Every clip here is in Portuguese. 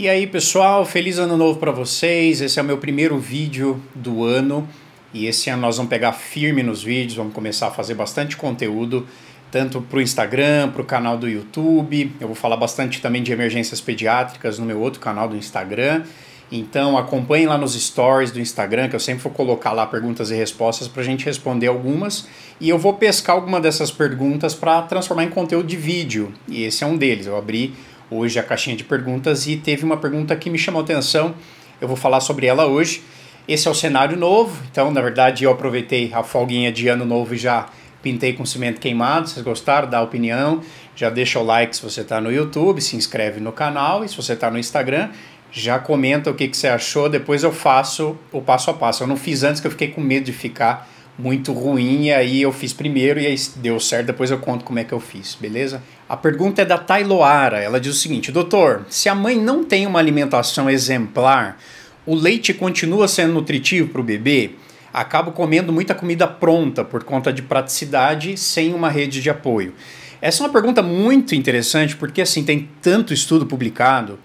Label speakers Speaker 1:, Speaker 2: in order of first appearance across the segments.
Speaker 1: E aí pessoal, feliz ano novo para vocês. Esse é o meu primeiro vídeo do ano e esse ano nós vamos pegar firme nos vídeos, vamos começar a fazer bastante conteúdo, tanto para o Instagram, para o canal do YouTube. Eu vou falar bastante também de emergências pediátricas no meu outro canal do Instagram. Então acompanhem lá nos stories do Instagram, que eu sempre vou colocar lá perguntas e respostas para a gente responder algumas. E eu vou pescar alguma dessas perguntas para transformar em conteúdo de vídeo. E esse é um deles. Eu abri hoje a caixinha de perguntas e teve uma pergunta que me chamou atenção. Eu vou falar sobre ela hoje. Esse é o cenário novo, então na verdade eu aproveitei a folguinha de ano novo e já pintei com cimento queimado. Se vocês gostaram, dá opinião, já deixa o like se você está no YouTube, se inscreve no canal e se você está no Instagram, já comenta o que, que você achou. Depois eu faço o passo a passo. Eu não fiz antes que eu fiquei com medo de ficar muito ruim, e aí eu fiz primeiro e aí deu certo. Depois eu conto como é que eu fiz, beleza? A pergunta é da Tailoara. Ela diz o seguinte: Doutor, se a mãe não tem uma alimentação exemplar, o leite continua sendo nutritivo para o bebê? Acabo comendo muita comida pronta por conta de praticidade sem uma rede de apoio. Essa é uma pergunta muito interessante porque assim tem tanto estudo publicado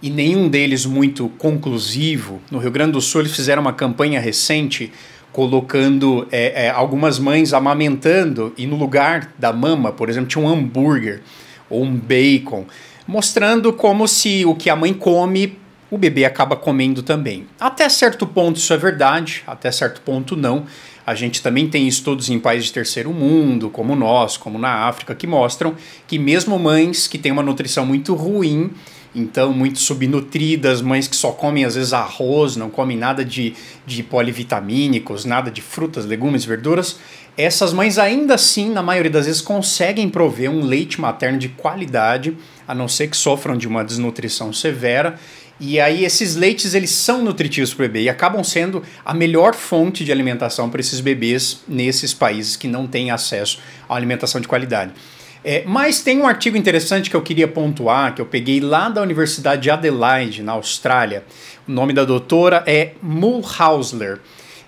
Speaker 1: e nenhum deles muito conclusivo. No Rio Grande do Sul eles fizeram uma campanha recente colocando é, é, algumas mães amamentando e no lugar da mama, por exemplo, tinha um hambúrguer ou um bacon, mostrando como se o que a mãe come, o bebê acaba comendo também. Até certo ponto isso é verdade, até certo ponto não. A gente também tem estudos em países de terceiro mundo, como nós, como na África, que mostram que mesmo mães que têm uma nutrição muito ruim, então muito subnutridas, mães que só comem às vezes arroz, não comem nada de, de polivitamínicos, nada de frutas, legumes, verduras, essas mães ainda assim, na maioria das vezes, conseguem prover um leite materno de qualidade, a não ser que sofram de uma desnutrição severa. E aí esses leites eles são nutritivos para o bebê e acabam sendo a melhor fonte de alimentação para esses bebês nesses países que não têm acesso à alimentação de qualidade. É, mas tem um artigo interessante que eu queria pontuar, que eu peguei lá da Universidade de Adelaide, na Austrália. O nome da doutora é Mulhausler.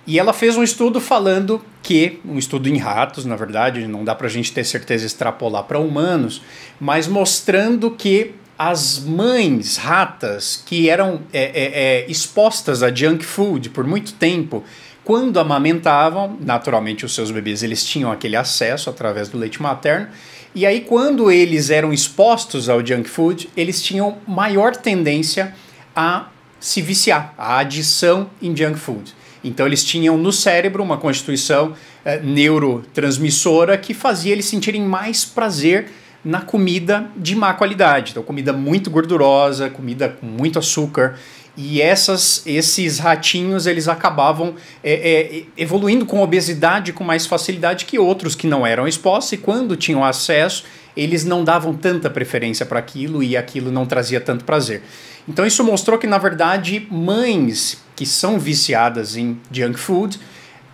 Speaker 1: E ela fez um estudo falando que, um estudo em ratos, na verdade, não dá para a gente ter certeza extrapolar para humanos, mas mostrando que as mães ratas que eram é, é, é, expostas a junk food por muito tempo, quando amamentavam, naturalmente os seus bebês eles tinham aquele acesso através do leite materno, e aí, quando eles eram expostos ao junk food, eles tinham maior tendência a se viciar, a adição em junk food. Então, eles tinham no cérebro uma constituição eh, neurotransmissora que fazia eles sentirem mais prazer na comida de má qualidade. Então, comida muito gordurosa, comida com muito açúcar. E essas, esses ratinhos eles acabavam é, é, evoluindo com obesidade com mais facilidade que outros que não eram expostos e quando tinham acesso eles não davam tanta preferência para aquilo e aquilo não trazia tanto prazer. Então isso mostrou que na verdade mães que são viciadas em junk food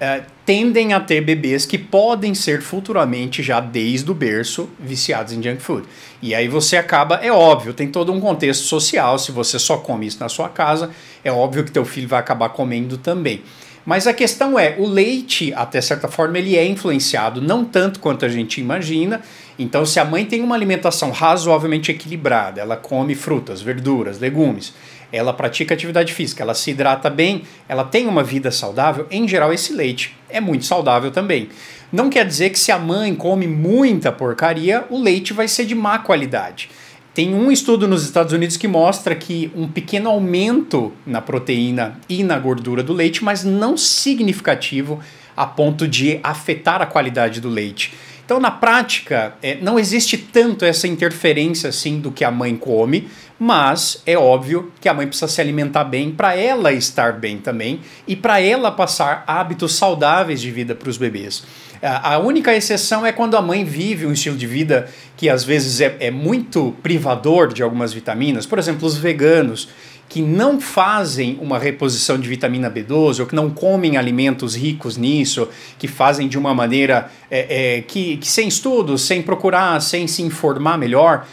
Speaker 1: é, tendem a ter bebês que podem ser futuramente, já desde o berço, viciados em junk food. E aí você acaba, é óbvio, tem todo um contexto social, se você só come isso na sua casa, é óbvio que teu filho vai acabar comendo também. Mas a questão é, o leite, até certa forma, ele é influenciado, não tanto quanto a gente imagina. Então, se a mãe tem uma alimentação razoavelmente equilibrada, ela come frutas, verduras, legumes, ela pratica atividade física, ela se hidrata bem, ela tem uma vida saudável, em geral esse leite é muito saudável também. Não quer dizer que se a mãe come muita porcaria, o leite vai ser de má qualidade. Tem um estudo nos Estados Unidos que mostra que um pequeno aumento na proteína e na gordura do leite, mas não significativo a ponto de afetar a qualidade do leite. Então, na prática, é, não existe tanto essa interferência assim do que a mãe come, mas é óbvio que a mãe precisa se alimentar bem para ela estar bem também e para ela passar hábitos saudáveis de vida para os bebês. A única exceção é quando a mãe vive um estilo de vida que às vezes é, é muito privador de algumas vitaminas, por exemplo, os veganos que não fazem uma reposição de vitamina B12 ou que não comem alimentos ricos nisso, que fazem de uma maneira é, é, que, que sem estudos, sem procurar, sem se informar melhor,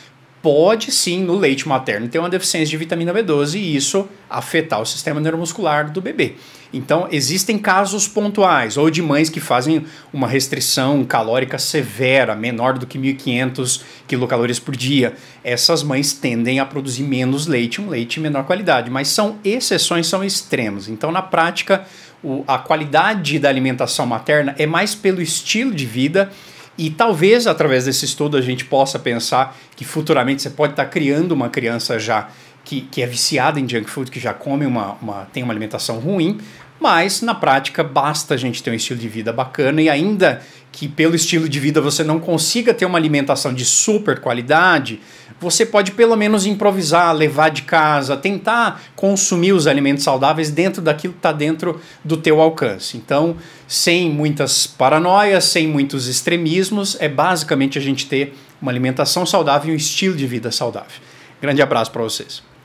Speaker 1: pode sim, no leite materno, ter uma deficiência de vitamina B12 e isso afetar o sistema neuromuscular do bebê. Então, existem casos pontuais, ou de mães que fazem uma restrição calórica severa, menor do que 1.500 quilocalorias por dia. Essas mães tendem a produzir menos leite, um leite de menor qualidade, mas são exceções, são extremos. Então, na prática, o, a qualidade da alimentação materna é mais pelo estilo de vida e talvez através desse estudo a gente possa pensar que futuramente você pode estar criando uma criança já que, que é viciada em junk food, que já come uma, uma, tem uma alimentação ruim, mas na prática basta a gente ter um estilo de vida bacana e ainda que pelo estilo de vida você não consiga ter uma alimentação de super qualidade, você pode pelo menos improvisar, levar de casa, tentar consumir os alimentos saudáveis dentro daquilo que está dentro do teu alcance. Então, sem muitas paranoias, sem muitos extremismos, é basicamente a gente ter uma alimentação saudável e um estilo de vida saudável. Grande abraço para vocês.